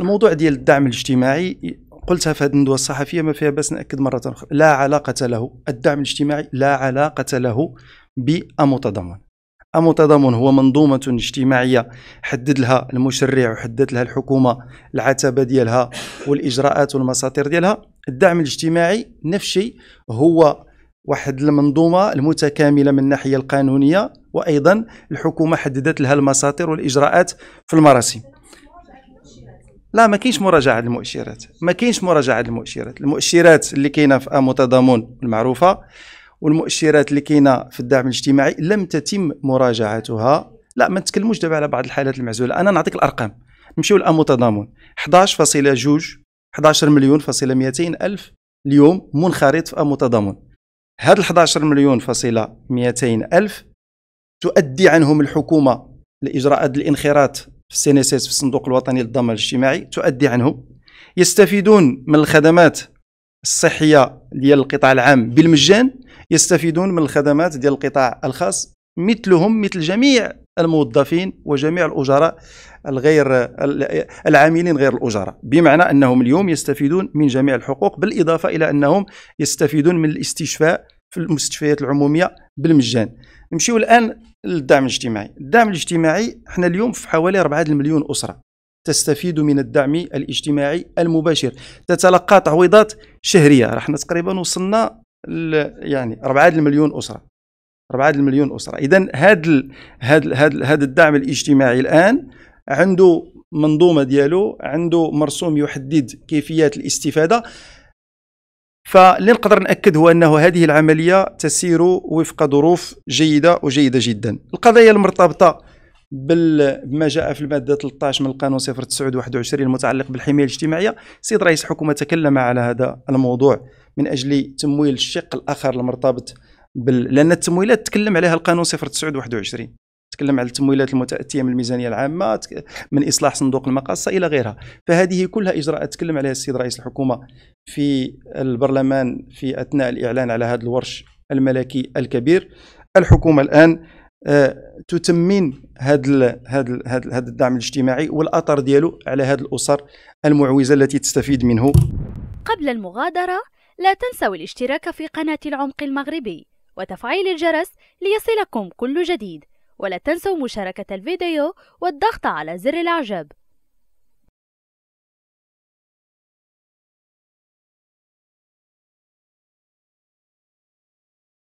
الموضوع ديال الدعم الاجتماعي قلتها في هذه الندوه الصحفيه ما فيها باس ناكد مره اخرى لا علاقه له الدعم الاجتماعي لا علاقه له بامتضمن المتضامن هو منظومة اجتماعية حدد لها المشرع وحدد لها الحكومة العتبة ديالها والإجراءات والمساطير ديالها الدعم الاجتماعي نفس الشيء هو واحد المنظومة المتكاملة من الناحية القانونية وأيضا الحكومة حددت لها المساطير والإجراءات في المراسم لا ما كاينش مراجعه للمؤشرات ما كاينش مراجعه للمؤشرات المؤشرات اللي كاينه في متضامن المعروفه والمؤشرات اللي كاينه في الدعم الاجتماعي لم تتم مراجعتها لا ما نتكلموش دابا على بعض الحالات المعزوله انا نعطيك الارقام نمشيو لامو متضامن 11.2 11 مليون فاصله 200 الف اليوم منخرط في متضامن هاد ال 11 مليون فاصله 200 الف تؤدي عنهم الحكومه لاجراءات الانخراط في السي ان اس اس في الصندوق الوطني للضمان الاجتماعي تؤدي عنهم يستفيدون من الخدمات الصحيه ديال القطاع العام بالمجان يستفيدون من الخدمات ديال القطاع الخاص مثلهم مثل جميع الموظفين وجميع الاجراء الغير العاملين غير الاجراء بمعنى انهم اليوم يستفيدون من جميع الحقوق بالاضافه الى انهم يستفيدون من الاستشفاء في المستشفيات العموميه بالمجان نمشيو الان للدعم الاجتماعي الدعم الاجتماعي احنا اليوم في حوالي 4 مليون اسره تستفيد من الدعم الاجتماعي المباشر تتلقى تعويضات شهريه رحنا تقريبا وصلنا يعني 4 مليون اسره 4 مليون اسره اذا هذا هذا الدعم الاجتماعي الان عنده منظومه ديالو عنده مرسوم يحدد كيفيه الاستفاده فاللي نقدر ناكد هو انه هذه العمليه تسير وفق ظروف جيده وجيده جدا القضايا المرتبطه بما جاء في الماده 13 من القانون 0921 المتعلق بالحمايه الاجتماعيه سيد رئيس الحكومه تكلم على هذا الموضوع من اجل تمويل الشق الاخر المرتبط بال... لان التمويلات تكلم عليها القانون 0921 تتكلم على التمويلات المتاتيه من الميزانيه العامه من اصلاح صندوق المقاصه الى غيرها فهذه كلها اجراءات تكلم عليها السيد رئيس الحكومه في البرلمان في اثناء الاعلان على هذا الورش الملكي الكبير الحكومه الان آه، تتمين هذا هذا هذا الدعم الاجتماعي والاثر ديالو على هذه الاسر المعوزه التي تستفيد منه قبل المغادره لا تنسوا الاشتراك في قناه العمق المغربي وتفعيل الجرس ليصلكم كل جديد ولا تنسوا مشاركة الفيديو والضغط على زر الإعجاب